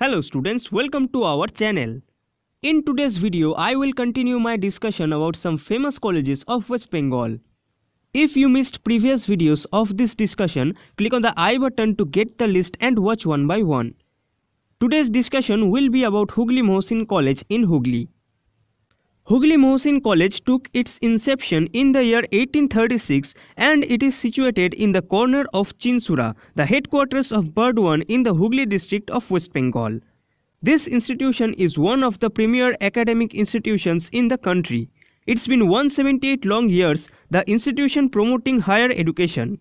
Hello students, welcome to our channel. In today's video, I will continue my discussion about some famous colleges of West Bengal. If you missed previous videos of this discussion, click on the I button to get the list and watch one by one. Today's discussion will be about Hooghly Mohsin College in Hooghly. Hugli Mohsin College took its inception in the year 1836 and it is situated in the corner of Chinsura, the headquarters of Burdwan in the Hugli district of West Bengal. This institution is one of the premier academic institutions in the country. It's been 178 long years the institution promoting higher education.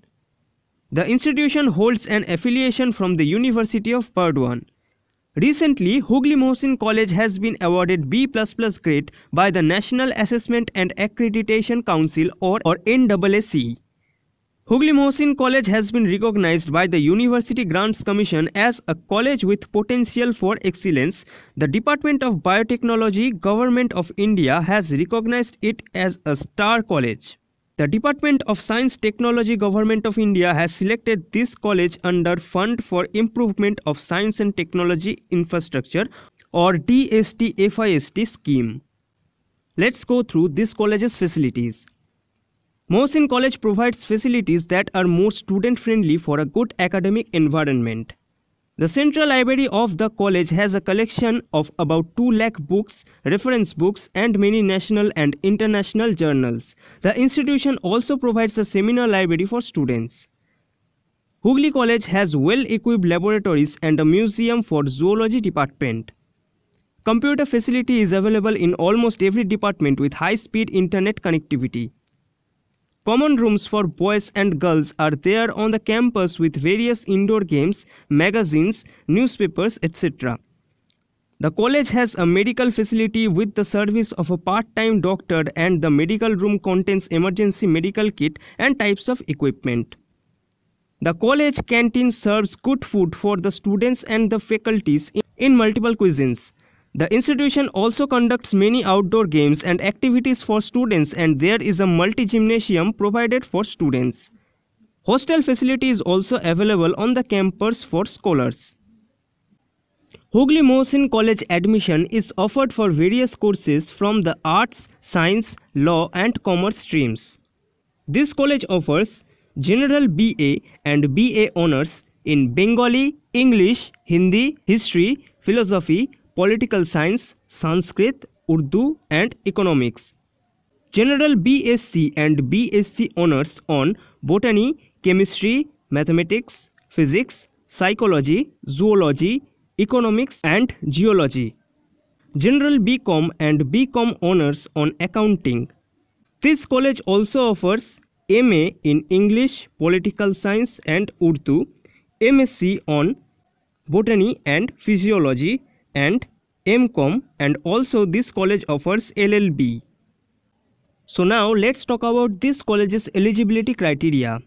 The institution holds an affiliation from the University of Burdwan. Recently, Hugli Mohsin College has been awarded B++ grade by the National Assessment and Accreditation Council or, or NAAC. Hugli Mohsin College has been recognized by the University Grants Commission as a college with potential for excellence. The Department of Biotechnology, Government of India has recognized it as a star college. The Department of Science Technology Government of India has selected this college under Fund for Improvement of Science and Technology Infrastructure or DST-FIST scheme. Let's go through this college's facilities. Mohsin College provides facilities that are more student-friendly for a good academic environment. The Central Library of the college has a collection of about 2 lakh books, reference books, and many national and international journals. The institution also provides a seminar library for students. Hooghly College has well-equipped laboratories and a museum for zoology department. Computer facility is available in almost every department with high-speed internet connectivity. Common rooms for boys and girls are there on the campus with various indoor games, magazines, newspapers, etc. The college has a medical facility with the service of a part-time doctor and the medical room contains emergency medical kit and types of equipment. The college canteen serves good food for the students and the faculties in multiple cuisines. The institution also conducts many outdoor games and activities for students and there is a multi-gymnasium provided for students. Hostel facility is also available on the campus for scholars. Hooghly Mohsin College admission is offered for various courses from the arts, science, law and commerce streams. This college offers General BA and BA honors in Bengali, English, Hindi, History, philosophy political science Sanskrit Urdu and economics general BSc and BSc honors on botany, chemistry, mathematics, physics, psychology, zoology, economics and geology. General BCom and BCom honors on accounting. This college also offers MA in English, Political Science and Urdu, MSc on Botany and Physiology and MCOM and also this college offers LLB. So now let's talk about this college's eligibility criteria.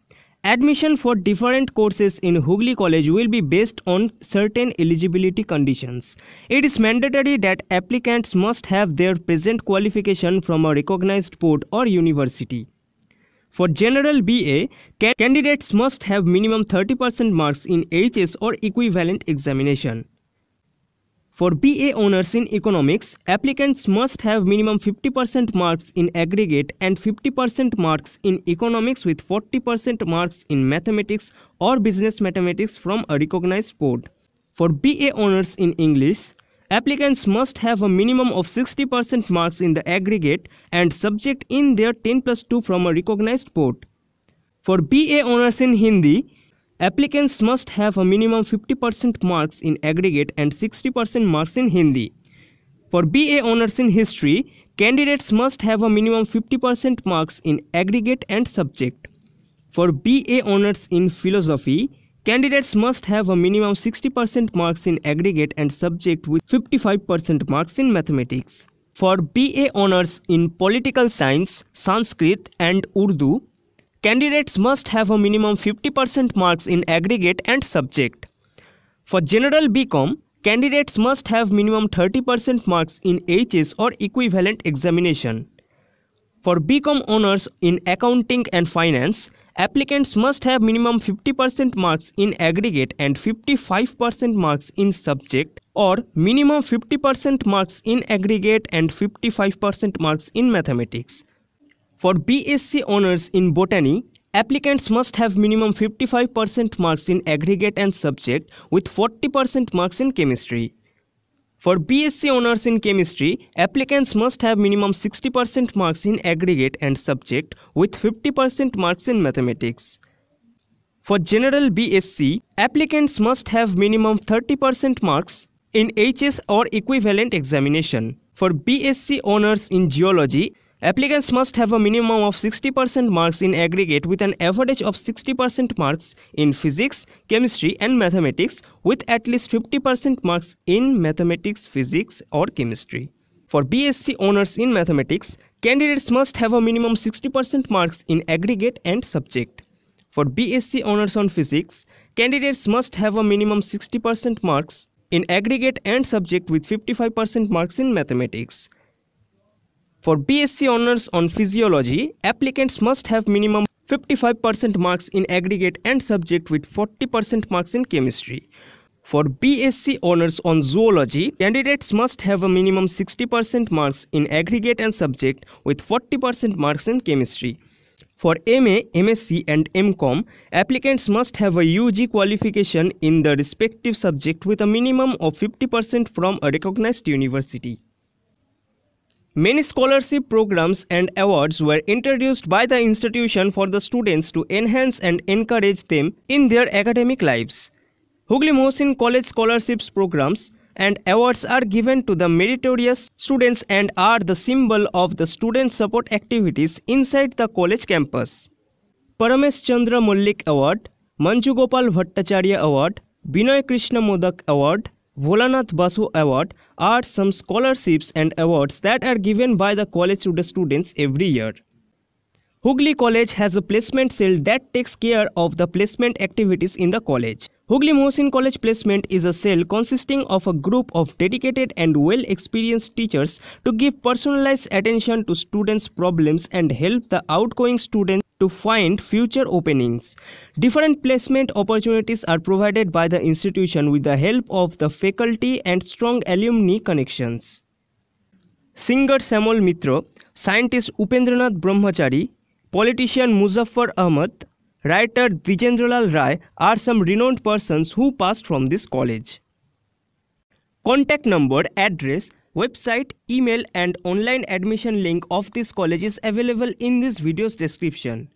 Admission for different courses in Hooghly College will be based on certain eligibility conditions. It is mandatory that applicants must have their present qualification from a recognized board or university. For general BA, candidates must have minimum 30% marks in HS or equivalent examination. For BA honors in economics, applicants must have minimum 50% marks in aggregate and 50% marks in economics with 40% marks in mathematics or business mathematics from a recognized board. For BA honors in English, Applicants must have a minimum of 60% marks in the aggregate and subject in their 10 plus 2 from a recognized board. For BA honors in Hindi, applicants must have a minimum 50% marks in aggregate and 60% marks in Hindi. For BA honors in History, candidates must have a minimum 50% marks in aggregate and subject. For BA honors in Philosophy, Candidates must have a minimum 60% marks in aggregate and subject with 55% marks in mathematics. For BA honors in political science, Sanskrit and Urdu, candidates must have a minimum 50% marks in aggregate and subject. For general BCom, candidates must have minimum 30% marks in HS or equivalent examination. For BCom honors in accounting and finance, applicants must have minimum 50% marks in aggregate and 55% marks in subject or minimum 50% marks in aggregate and 55% marks in mathematics. For BSc honors in botany, applicants must have minimum 55% marks in aggregate and subject with 40% marks in chemistry. For BSc honors in chemistry, applicants must have minimum 60% marks in aggregate and subject with 50% marks in mathematics. For general BSc, applicants must have minimum 30% marks in HS or equivalent examination. For BSc honors in geology, Applicants must have a minimum of 60% marks in aggregate with an average of 60% marks in physics, chemistry and mathematics with at least 50% marks in mathematics, physics or chemistry. For BSc honors in mathematics, candidates must have a minimum 60% marks in aggregate and subject. For BSc honors on physics, candidates must have a minimum 60% marks in aggregate and subject with 55% marks in mathematics. For BSc honors on physiology, applicants must have minimum 55% marks in aggregate and subject with 40% marks in chemistry. For BSc honors on zoology, candidates must have a minimum 60% marks in aggregate and subject with 40% marks in chemistry. For MA, MSc and MCOM, applicants must have a UG qualification in the respective subject with a minimum of 50% from a recognized university. Many scholarship programs and awards were introduced by the institution for the students to enhance and encourage them in their academic lives. Hugli Mohsin College scholarships programs and awards are given to the meritorious students and are the symbol of the student support activities inside the college campus. Paramesh Chandra Mullik Award, Manju Gopal Bhattacharya Award, Binoy Krishna Modak Award, Volanath Basu Award are some scholarships and awards that are given by the college to the students every year. Hooghly College has a placement cell that takes care of the placement activities in the college. Hooghly Mohsin College Placement is a cell consisting of a group of dedicated and well experienced teachers to give personalized attention to students' problems and help the outgoing students to find future openings. Different placement opportunities are provided by the institution with the help of the faculty and strong alumni connections. Singer Samuel Mitra, scientist Upendranath Brahmachari, politician Muzaffar Ahmad, writer Dijendralal Rai are some renowned persons who passed from this college. Contact number, address Website, email and online admission link of this college is available in this video's description.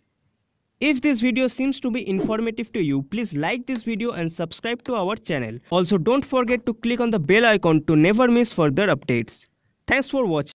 If this video seems to be informative to you, please like this video and subscribe to our channel. Also don't forget to click on the bell icon to never miss further updates. Thanks for watching.